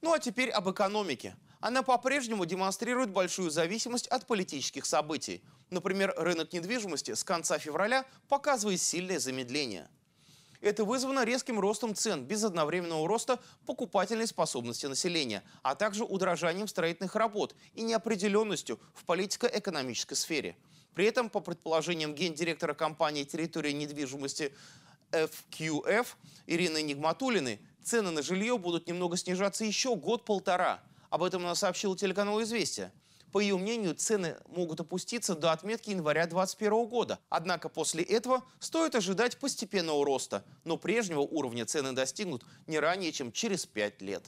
Ну а теперь об экономике. Она по-прежнему демонстрирует большую зависимость от политических событий. Например, рынок недвижимости с конца февраля показывает сильное замедление. Это вызвано резким ростом цен без одновременного роста покупательной способности населения, а также удорожанием строительных работ и неопределенностью в политико-экономической сфере. При этом, по предположениям гендиректора компании «Территория недвижимости» FQF Ирины Нигматулины, цены на жилье будут немного снижаться еще год-полтора. Об этом она сообщила телеканалу «Известия». По ее мнению, цены могут опуститься до отметки января 2021 года. Однако после этого стоит ожидать постепенного роста, но прежнего уровня цены достигнут не ранее, чем через пять лет.